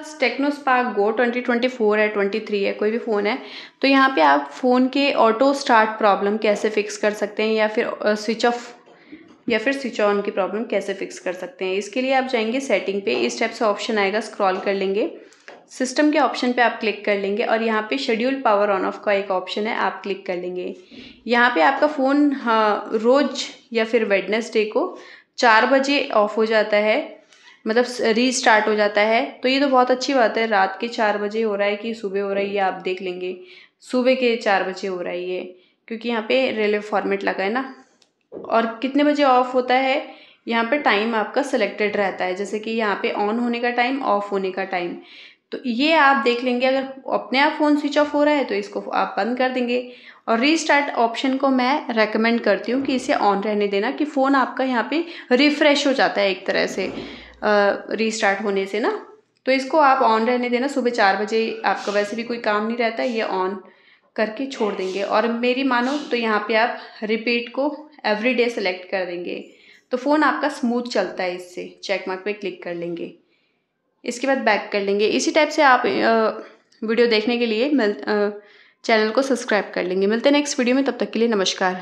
पास Tecno Spark Go 2024 है 23 है कोई भी फ़ोन है तो यहाँ पे आप फ़ोन के ऑटो स्टार्ट प्रॉब्लम कैसे फिक्स कर सकते हैं या फिर स्विच ऑफ या फिर स्विच ऑन की प्रॉब्लम कैसे फिक्स कर सकते हैं इसके लिए आप जाएंगे सेटिंग पे इस टाइप से ऑप्शन आएगा स्क्रॉल कर लेंगे सिस्टम के ऑप्शन पे आप क्लिक कर लेंगे और यहाँ पे शेड्यूल पावर ऑन ऑफ का एक ऑप्शन है आप क्लिक कर लेंगे यहाँ पे आपका फ़ोन हाँ रोज़ या फिर वेडनेसडे को चार बजे ऑफ हो जाता है मतलब रीस्टार्ट हो जाता है तो ये तो बहुत अच्छी बात है रात के चार बजे हो रहा है कि सुबह हो रहा है ये आप देख लेंगे सुबह के चार बजे हो रहा है ये क्योंकि यहाँ पे रेलवे फॉर्मेट लगा है ना और कितने बजे ऑफ होता है यहाँ पे टाइम आपका सिलेक्टेड रहता है जैसे कि यहाँ पे ऑन होने का टाइम ऑफ होने का टाइम तो ये आप देख लेंगे अगर अपने आप फ़ोन स्विच ऑफ हो रहा है तो इसको आप बंद कर देंगे और रीस्टार्ट ऑप्शन को मैं रेकमेंड करती हूँ कि इसे ऑन रहने देना कि फ़ोन आपका यहाँ पे रिफ़्रेश हो जाता है एक तरह से रीस्टार्ट होने से ना तो इसको आप ऑन रहने देना सुबह चार बजे आपका वैसे भी कोई काम नहीं रहता ये ऑन करके छोड़ देंगे और मेरी मानो तो यहाँ पे आप रिपीट को एवरी डे सेलेक्ट कर देंगे तो फ़ोन आपका स्मूथ चलता है इससे चेक मार्क पे क्लिक कर लेंगे इसके बाद बैक कर लेंगे इसी टाइप से आप वीडियो देखने के लिए मिल चैनल को सब्सक्राइब कर लेंगे मिलते हैं नेक्स्ट वीडियो में तब तक के लिए नमस्कार